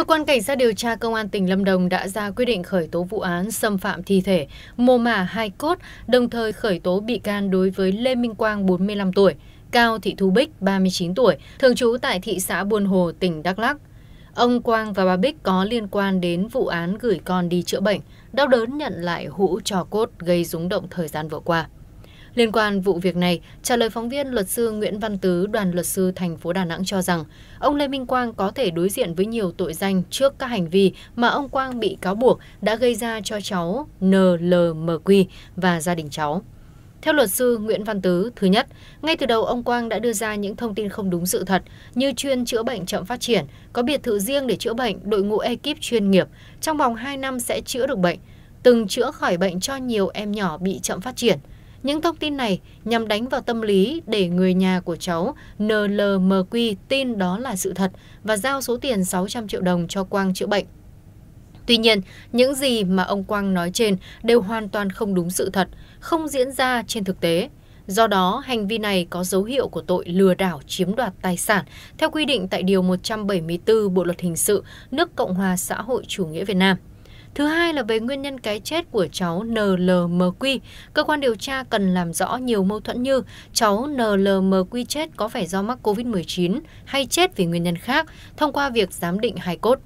Cơ quan Cảnh sát điều tra Công an tỉnh Lâm Đồng đã ra quyết định khởi tố vụ án xâm phạm thi thể, mô mả hai cốt, đồng thời khởi tố bị can đối với Lê Minh Quang, 45 tuổi, Cao Thị Thu Bích, 39 tuổi, thường trú tại thị xã Buôn Hồ, tỉnh Đắk Lắc. Ông Quang và bà Bích có liên quan đến vụ án gửi con đi chữa bệnh, đau đớn nhận lại hũ trò cốt gây rúng động thời gian vừa qua liên quan vụ việc này trả lời phóng viên luật sư nguyễn văn tứ đoàn luật sư thành phố đà nẵng cho rằng ông lê minh quang có thể đối diện với nhiều tội danh trước các hành vi mà ông quang bị cáo buộc đã gây ra cho cháu nlmq và gia đình cháu theo luật sư Nguyễn Văn Tứ, thứ nhất, ngay từ đầu ông Quang đã đưa ra những thông tin không đúng sự thật như chuyên chữa bệnh chậm phát triển, có biệt thự riêng để chữa bệnh, đội ngũ ekip chuyên nghiệp, trong vòng 2 năm sẽ chữa được bệnh, từng chữa khỏi bệnh cho nhiều em nhỏ bị chậm phát triển. Những thông tin này nhằm đánh vào tâm lý để người nhà của cháu NLMQ tin đó là sự thật và giao số tiền 600 triệu đồng cho Quang chữa bệnh. Tuy nhiên, những gì mà ông Quang nói trên đều hoàn toàn không đúng sự thật, không diễn ra trên thực tế. Do đó, hành vi này có dấu hiệu của tội lừa đảo chiếm đoạt tài sản theo quy định tại Điều 174 Bộ Luật Hình sự nước Cộng hòa xã hội chủ nghĩa Việt Nam. Thứ hai là về nguyên nhân cái chết của cháu NLMQ, cơ quan điều tra cần làm rõ nhiều mâu thuẫn như cháu NLMQ chết có phải do mắc COVID-19 hay chết vì nguyên nhân khác thông qua việc giám định hài cốt.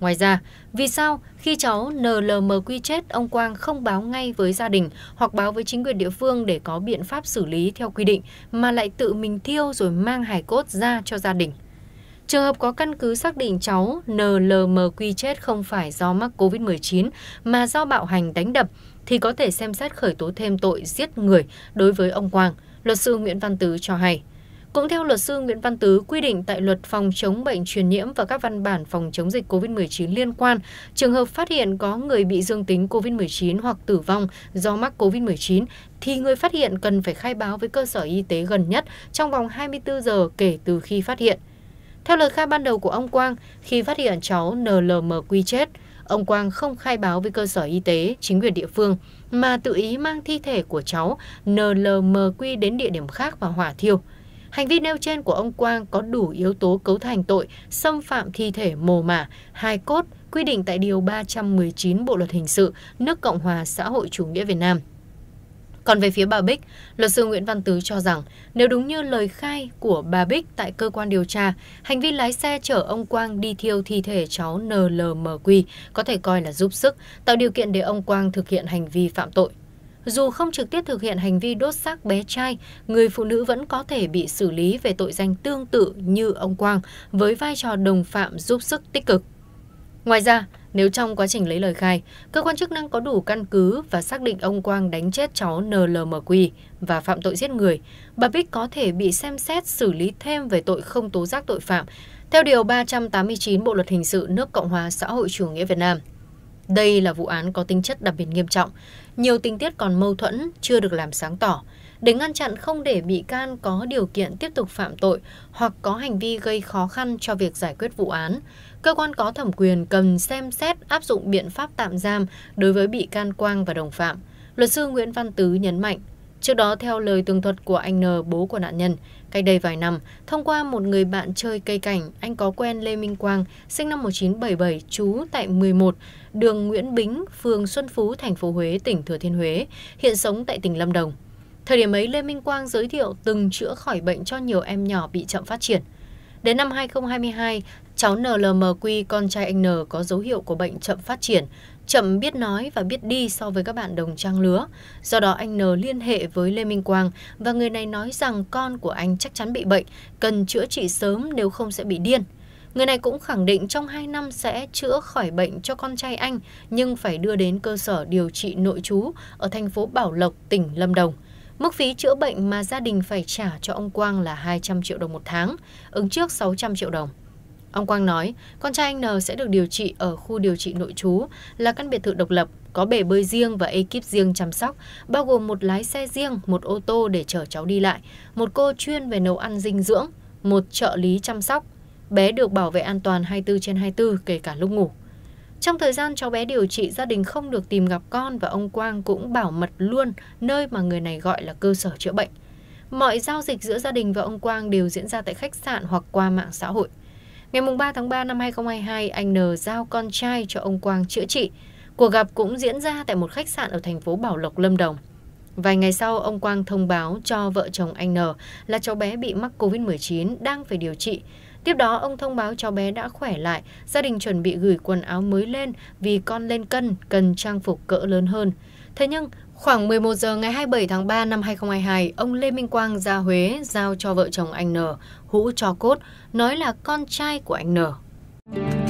Ngoài ra, vì sao khi cháu NLMQ chết, ông Quang không báo ngay với gia đình hoặc báo với chính quyền địa phương để có biện pháp xử lý theo quy định mà lại tự mình thiêu rồi mang hài cốt ra cho gia đình? Trường hợp có căn cứ xác định cháu NLMQ chết không phải do mắc COVID-19 mà do bạo hành đánh đập thì có thể xem xét khởi tố thêm tội giết người đối với ông Quang, luật sư Nguyễn Văn Tứ cho hay. Cũng theo luật sư Nguyễn Văn Tứ, quy định tại luật phòng chống bệnh truyền nhiễm và các văn bản phòng chống dịch COVID-19 liên quan, trường hợp phát hiện có người bị dương tính COVID-19 hoặc tử vong do mắc COVID-19 thì người phát hiện cần phải khai báo với cơ sở y tế gần nhất trong vòng 24 giờ kể từ khi phát hiện theo lời khai ban đầu của ông quang khi phát hiện cháu nlmq chết ông quang không khai báo với cơ sở y tế chính quyền địa phương mà tự ý mang thi thể của cháu nlmq đến địa điểm khác và hỏa thiêu Hành vi nêu trên của ông Quang có đủ yếu tố cấu thành tội xâm phạm thi thể mồ mả, hài cốt quy định tại Điều 319 Bộ Luật Hình sự nước Cộng hòa xã hội chủ nghĩa Việt Nam. Còn về phía bà Bích, luật sư Nguyễn Văn Tứ cho rằng nếu đúng như lời khai của bà Bích tại cơ quan điều tra, hành vi lái xe chở ông Quang đi thiêu thi thể cháu NLMQ có thể coi là giúp sức, tạo điều kiện để ông Quang thực hiện hành vi phạm tội. Dù không trực tiếp thực hiện hành vi đốt xác bé trai, người phụ nữ vẫn có thể bị xử lý về tội danh tương tự như ông Quang với vai trò đồng phạm giúp sức tích cực. Ngoài ra, nếu trong quá trình lấy lời khai, cơ quan chức năng có đủ căn cứ và xác định ông Quang đánh chết cháu NLMQ và phạm tội giết người, bà Bích có thể bị xem xét xử lý thêm về tội không tố giác tội phạm theo Điều 389 Bộ Luật Hình sự nước Cộng hòa xã hội chủ nghĩa Việt Nam. Đây là vụ án có tính chất đặc biệt nghiêm trọng, nhiều tình tiết còn mâu thuẫn, chưa được làm sáng tỏ. Để ngăn chặn không để bị can có điều kiện tiếp tục phạm tội hoặc có hành vi gây khó khăn cho việc giải quyết vụ án, cơ quan có thẩm quyền cần xem xét áp dụng biện pháp tạm giam đối với bị can Quang và đồng phạm. Luật sư Nguyễn Văn Tứ nhấn mạnh, trước đó theo lời tường thuật của anh N, bố của nạn nhân, cách đây vài năm, thông qua một người bạn chơi cây cảnh, anh có quen Lê Minh Quang, sinh năm 1977, trú tại 11 đường Nguyễn Bính, phường Xuân Phú, thành phố Huế, tỉnh Thừa Thiên Huế, hiện sống tại tỉnh Lâm Đồng. Thời điểm ấy, Lê Minh Quang giới thiệu từng chữa khỏi bệnh cho nhiều em nhỏ bị chậm phát triển. Đến năm 2022, cháu NLMQ con trai anh N có dấu hiệu của bệnh chậm phát triển, chậm biết nói và biết đi so với các bạn đồng trang lứa. Do đó anh N liên hệ với Lê Minh Quang và người này nói rằng con của anh chắc chắn bị bệnh, cần chữa trị sớm nếu không sẽ bị điên. Người này cũng khẳng định trong 2 năm sẽ chữa khỏi bệnh cho con trai anh nhưng phải đưa đến cơ sở điều trị nội trú ở thành phố Bảo Lộc, tỉnh Lâm Đồng. Mức phí chữa bệnh mà gia đình phải trả cho ông Quang là 200 triệu đồng một tháng, ứng trước 600 triệu đồng. Ông Quang nói, con trai anh N sẽ được điều trị ở khu điều trị nội trú là căn biệt thự độc lập, có bể bơi riêng và ekip riêng chăm sóc, bao gồm một lái xe riêng, một ô tô để chở cháu đi lại, một cô chuyên về nấu ăn dinh dưỡng, một trợ lý chăm sóc. Bé được bảo vệ an toàn 24 trên 24 kể cả lúc ngủ. Trong thời gian cháu bé điều trị, gia đình không được tìm gặp con và ông Quang cũng bảo mật luôn nơi mà người này gọi là cơ sở chữa bệnh. Mọi giao dịch giữa gia đình và ông Quang đều diễn ra tại khách sạn hoặc qua mạng xã hội. Ngày 3 tháng 3 năm 2022, anh N giao con trai cho ông Quang chữa trị. Cuộc gặp cũng diễn ra tại một khách sạn ở thành phố Bảo Lộc, Lâm Đồng. Vài ngày sau, ông Quang thông báo cho vợ chồng anh N là cháu bé bị mắc COVID-19 đang phải điều trị. Tiếp đó, ông thông báo cháu bé đã khỏe lại, gia đình chuẩn bị gửi quần áo mới lên vì con lên cân, cần trang phục cỡ lớn hơn. Thế nhưng, Khoảng 11 giờ ngày 27 tháng 3 năm 2022, ông Lê Minh Quang ra Huế giao cho vợ chồng anh N, hũ cho cốt, nói là con trai của anh N.